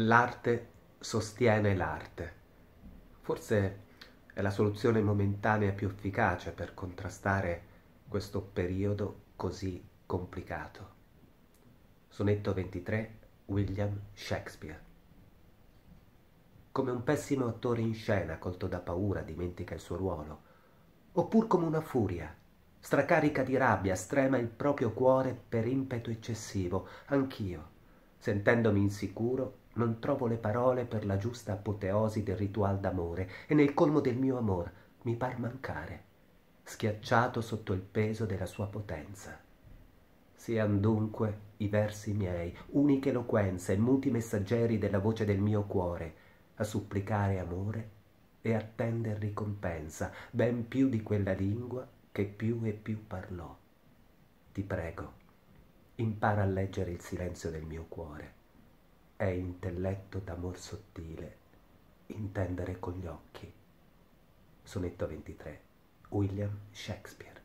l'arte sostiene l'arte. Forse è la soluzione momentanea più efficace per contrastare questo periodo così complicato. Sonetto 23 William Shakespeare Come un pessimo attore in scena colto da paura dimentica il suo ruolo, oppur come una furia, stracarica di rabbia, strema il proprio cuore per impeto eccessivo, anch'io Sentendomi insicuro, non trovo le parole per la giusta apoteosi del ritual d'amore e nel colmo del mio amor mi par mancare, schiacciato sotto il peso della sua potenza. Sian dunque i versi miei, uniche eloquenze, e muti messaggeri della voce del mio cuore, a supplicare amore e attender ricompensa, ben più di quella lingua che più e più parlò. Ti prego impara a leggere il silenzio del mio cuore. È intelletto d'amor sottile, intendere con gli occhi. Sonetto 23. William Shakespeare.